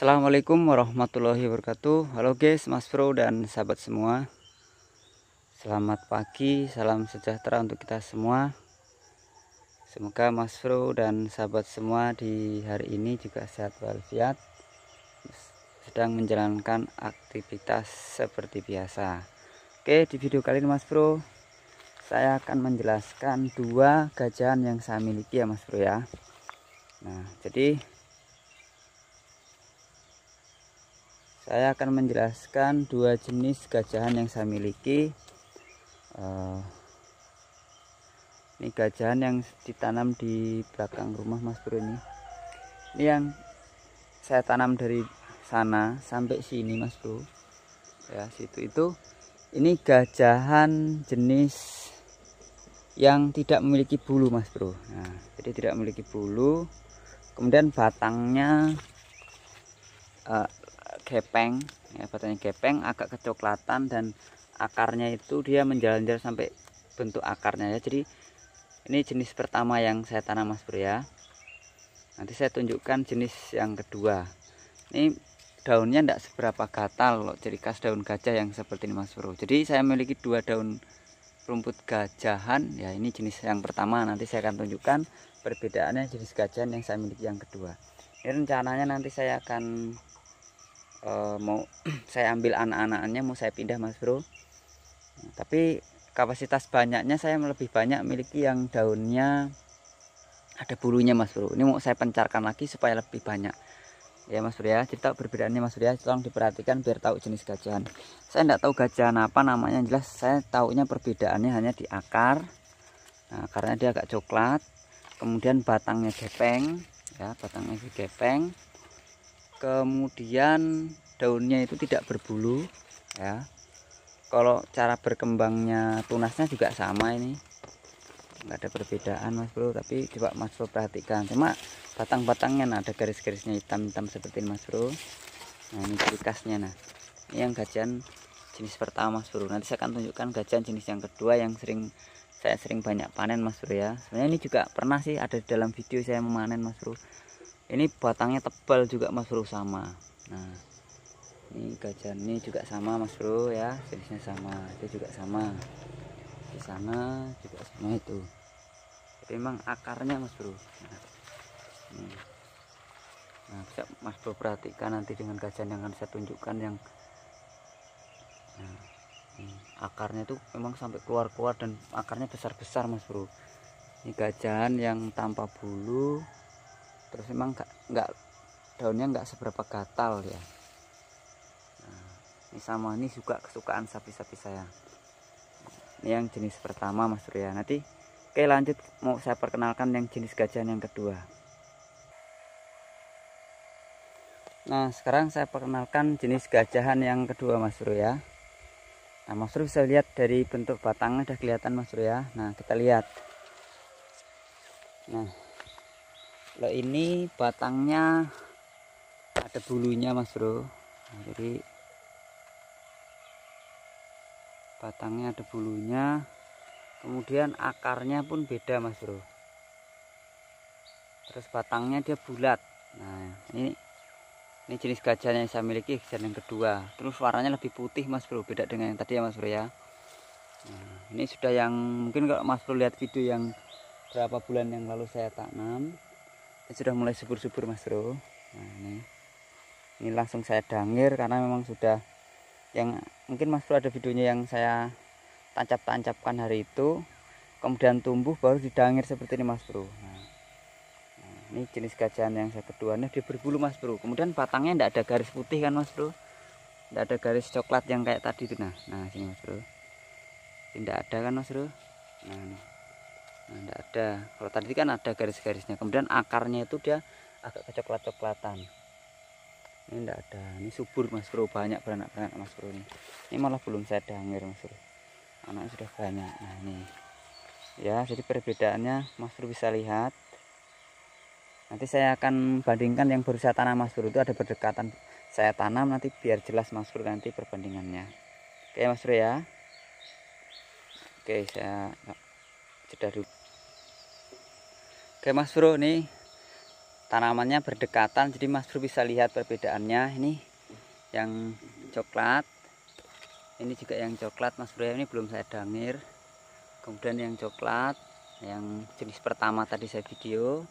Assalamualaikum warahmatullahi wabarakatuh Halo guys, mas bro dan sahabat semua Selamat pagi, salam sejahtera untuk kita semua Semoga mas bro dan sahabat semua di hari ini juga sehat walafiat Sedang menjalankan aktivitas seperti biasa Oke, di video kali ini mas bro Saya akan menjelaskan dua gajahan yang saya miliki ya mas bro ya Nah, jadi saya akan menjelaskan dua jenis gajahan yang saya miliki eh, ini gajahan yang ditanam di belakang rumah mas bro ini ini yang saya tanam dari sana sampai sini mas bro ya situ itu ini gajahan jenis yang tidak memiliki bulu mas bro nah, jadi tidak memiliki bulu kemudian batangnya uh, gepeng ya batangnya gepeng agak kecoklatan dan akarnya itu dia menjalan sampai bentuk akarnya ya jadi ini jenis pertama yang saya tanam mas bro ya nanti saya tunjukkan jenis yang kedua ini daunnya tidak seberapa gatal loh jadi khas daun gajah yang seperti ini mas bro jadi saya memiliki dua daun rumput gajahan ya ini jenis yang pertama nanti saya akan tunjukkan perbedaannya jenis gajahan yang saya miliki yang kedua ini rencananya nanti saya akan Eh, mau saya ambil anak-anaknya mau saya pindah mas bro tapi kapasitas banyaknya saya lebih banyak miliki yang daunnya ada bulunya mas bro ini mau saya pencarkan lagi supaya lebih banyak ya mas bro ya cerita perbedaannya mas bro ya tolong diperhatikan biar tahu jenis gajahan saya tidak tahu gajahan apa namanya yang jelas saya tahunya perbedaannya hanya di akar nah, karena dia agak coklat kemudian batangnya gepeng ya batangnya gepeng kemudian daunnya itu tidak berbulu ya kalau cara berkembangnya tunasnya juga sama ini enggak ada perbedaan mas bro tapi coba mas bro perhatikan cuma batang-batangnya nah ada garis-garisnya hitam-hitam seperti ini mas bro nah ini ciri khasnya nah ini yang gajian jenis pertama mas bro nanti saya akan tunjukkan gajian jenis yang kedua yang sering saya sering banyak panen mas bro ya sebenarnya ini juga pernah sih ada di dalam video saya memanen mas bro ini batangnya tebal juga mas bro sama nah ini gajah ini juga sama mas bro ya jenisnya sama itu juga sama di sana juga sama itu tapi memang akarnya mas bro nah, nah, bisa mas bro perhatikan nanti dengan gajian yang akan saya tunjukkan yang nah, akarnya itu memang sampai keluar-keluar dan akarnya besar-besar mas bro ini gajahan yang tanpa bulu terus memang nggak nggak daunnya nggak seberapa gatal ya nah, ini sama ini juga kesukaan sapi-sapi saya ini yang jenis pertama mas Surya nanti oke lanjut mau saya perkenalkan yang jenis gajahan yang kedua nah sekarang saya perkenalkan jenis gajahan yang kedua mas Surya nah mas Surya bisa lihat dari bentuk batangnya udah kelihatan mas Surya nah kita lihat nah kalau ini batangnya ada bulunya mas bro nah, jadi batangnya ada bulunya kemudian akarnya pun beda mas bro terus batangnya dia bulat nah ini ini jenis gajah yang saya miliki gajah yang kedua terus warnanya lebih putih mas bro beda dengan yang tadi ya mas bro ya nah, ini sudah yang mungkin kalau mas bro lihat video yang berapa bulan yang lalu saya tanam ini sudah mulai subur-subur mas bro nah ini ini langsung saya dangir karena memang sudah yang mungkin mas bro ada videonya yang saya tancap-tancapkan hari itu kemudian tumbuh baru didangir seperti ini mas bro nah, nah ini jenis gajahan yang saya keduanya dia berbulu mas bro kemudian batangnya tidak ada garis putih kan mas bro tidak ada garis coklat yang kayak tadi itu nah nah sini mas bro tidak ada kan mas bro nah ini. Nah tidak nah, ada kalau tadi kan ada garis-garisnya kemudian akarnya itu dia agak kecoklat-coklatan ini tidak ada ini subur mas bro banyak beranak-beranak mas bro ini ini malah belum saya dangir mas bro anaknya sudah banyak nah ini ya jadi perbedaannya mas bro bisa lihat nanti saya akan bandingkan yang baru saya tanam mas bro itu ada berdekatan saya tanam nanti biar jelas mas bro nanti perbandingannya oke mas bro ya oke saya jeda dulu Oke Mas Bro nih tanamannya berdekatan jadi Mas Bro bisa lihat perbedaannya ini yang coklat ini juga yang coklat Mas Bro ini belum saya dangir kemudian yang coklat yang jenis pertama tadi saya video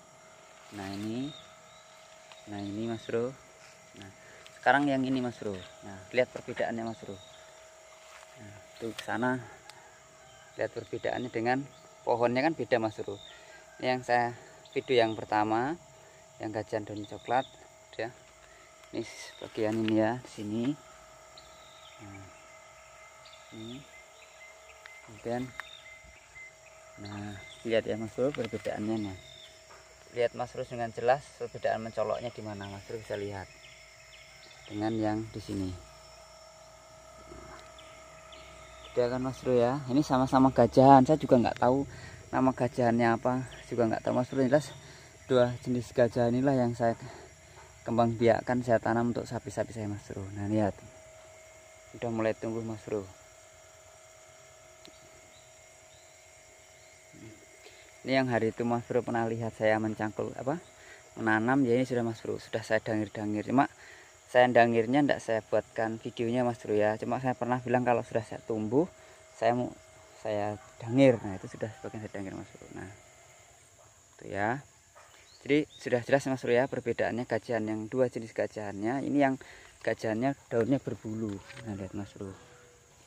nah ini nah ini Mas Bro nah sekarang yang ini Mas Bro nah lihat perbedaannya Mas Bro nah, tuh sana lihat perbedaannya dengan pohonnya kan beda Mas Bro yang saya video yang pertama yang gajian doni coklat ya ini bagian ini ya di sini nah, ini kemudian nah lihat ya mas bro perbedaannya nah lihat mas bro dengan jelas perbedaan mencoloknya di mana mas bro bisa lihat dengan yang di sini nah, dia kan mas bro ya ini sama-sama gajahan saya juga nggak tahu nama gajahannya apa juga nggak tahu mas bro jelas dua jenis gajah inilah yang saya kembang biakan saya tanam untuk sapi-sapi saya mas bro nah lihat udah mulai tumbuh mas bro ini yang hari itu mas bro pernah lihat saya mencangkul apa menanam ya ini sudah mas bro sudah saya dangir-dangir cuma saya dangirnya tidak saya buatkan videonya mas bro ya cuma saya pernah bilang kalau sudah saya tumbuh saya mau saya dangir nah itu sudah sebagian saya dangir mas bro nah itu ya jadi sudah jelas mas bro ya perbedaannya gajahan yang dua jenis gajahannya ini yang gajahannya daunnya berbulu nah lihat mas bro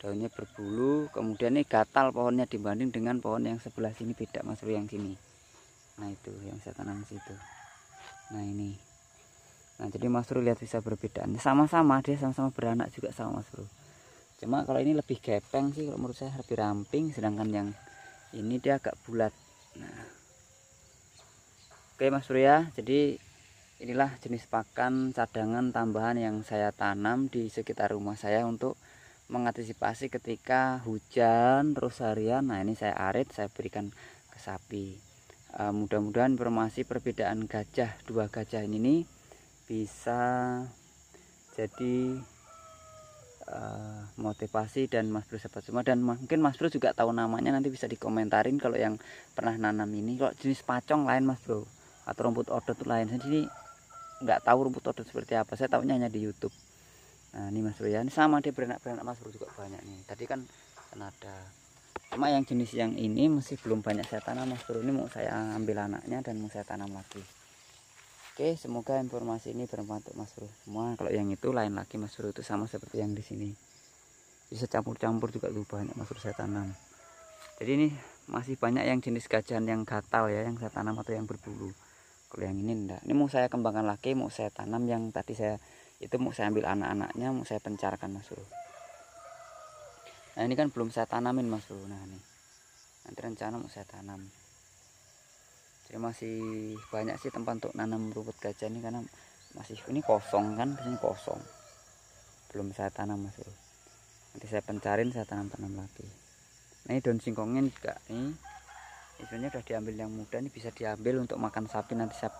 daunnya berbulu kemudian ini gatal pohonnya dibanding dengan pohon yang sebelah sini beda mas bro yang sini nah itu yang saya tanam situ nah ini Nah, jadi Mas Bro lihat bisa perbedaannya Sama-sama dia sama-sama beranak juga sama Mas Bro cuma kalau ini lebih gepeng sih kalau menurut saya lebih ramping sedangkan yang ini dia agak bulat nah. oke mas surya jadi inilah jenis pakan cadangan tambahan yang saya tanam di sekitar rumah saya untuk mengantisipasi ketika hujan terus harian nah ini saya arit saya berikan ke sapi e, mudah-mudahan informasi perbedaan gajah dua gajah ini bisa jadi Eh, motivasi dan Mas Bro sahabat semua dan mungkin Mas Bro juga tahu namanya nanti bisa dikomentarin kalau yang pernah nanam ini kalau jenis pacong lain Mas Bro atau rumput order tuh lain jadi nggak tahu rumput order seperti apa saya tahunya hanya di YouTube nah ini Mas Bro ya ini sama dia beranak-beranak Mas Bro juga banyak nih tadi kan ada cuma yang jenis yang ini masih belum banyak saya tanam Mas Bro ini mau saya ambil anaknya dan mau saya tanam lagi Oke, semoga informasi ini bermanfaat untuk Mas Bro semua. Kalau yang itu lain lagi Mas Bro itu sama seperti yang di sini. Bisa campur-campur juga tuh banyak Mas Bro saya tanam. Jadi ini masih banyak yang jenis gajahan yang gatal ya yang saya tanam atau yang berbulu. Kalau yang ini enggak. Ini mau saya kembangkan lagi, mau saya tanam yang tadi saya itu mau saya ambil anak-anaknya, mau saya pencarkan Mas Bro. Nah, ini kan belum saya tanamin Mas Bro. Nah, ini. Nanti rencana mau saya tanam ya masih banyak sih tempat untuk nanam rumput gajah ini karena masih ini kosong kan ini kosong belum saya tanam masih nanti saya pencarin saya tanam tanam lagi nah ini daun singkongnya juga ini isunya sudah diambil yang muda ini bisa diambil untuk makan sapi nanti saya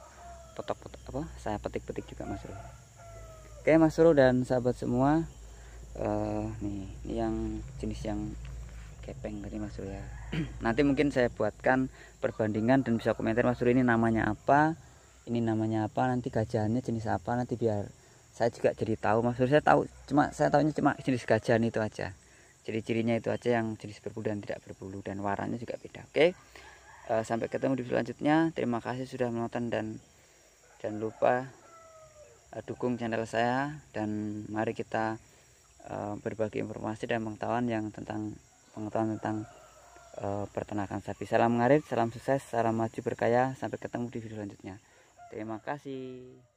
potok potok apa saya petik-petik juga mas Rul. oke mas Rul dan sahabat semua uh, nih ini yang jenis yang kepeng tadi Mas Surya. Nanti mungkin saya buatkan perbandingan dan bisa komentar Mas Surya ini namanya apa, ini namanya apa, nanti gajahnya jenis apa, nanti biar saya juga jadi tahu Mas Surya saya tahu cuma saya tahunya cuma jenis gajahan itu aja. Ciri-cirinya itu aja yang jenis berbulu dan tidak berbulu dan warnanya juga beda. Oke. Uh, sampai ketemu di selanjutnya. Terima kasih sudah menonton dan jangan lupa uh, dukung channel saya dan mari kita eh, berbagi informasi dan pengetahuan yang tentang pengetahuan tentang e, eh, peternakan sapi. Salam ngarit, salam sukses, salam maju berkaya. Sampai ketemu di video selanjutnya. Terima kasih.